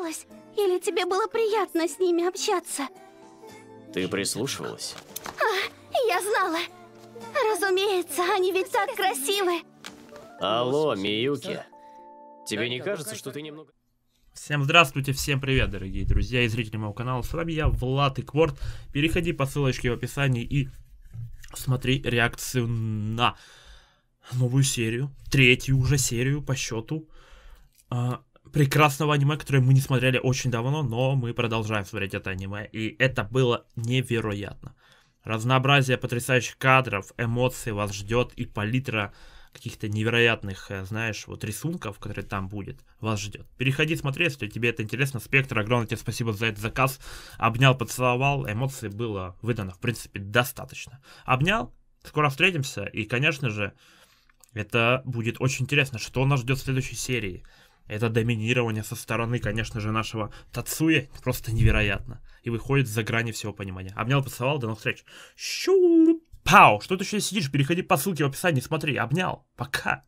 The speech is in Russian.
испугалась? Или тебе было приятно с ними общаться? Ты прислушивалась? А, я знала. Разумеется, они ведь так красивы. Алло, Миюки. Тебе не кажется, что ты немного... Всем здравствуйте, всем привет, дорогие друзья и зрители моего канала. С вами я, Влад и Кворт. Переходи по ссылочке в описании и смотри реакцию на новую серию. Третью уже серию по счету. А, прекрасного аниме, которое мы не смотрели очень давно, но мы продолжаем смотреть это аниме. И это было невероятно. Разнообразие потрясающих кадров, эмоций вас ждет и палитра каких-то невероятных, э, знаешь, вот рисунков, которые там будет, вас ждет. Переходи, смотри, если тебе это интересно. Спектр, огромное тебе спасибо за этот заказ. Обнял, поцеловал, эмоции было выдано, в принципе, достаточно. Обнял, скоро встретимся, и, конечно же, это будет очень интересно, что нас ждет в следующей серии. Это доминирование со стороны, конечно же, нашего Тацуя просто невероятно. И выходит за грани всего понимания. Обнял, а поцеловал, до новых встреч. Щу! Пау! Что ты еще сидишь? Переходи по ссылке в описании, смотри. Обнял. Пока.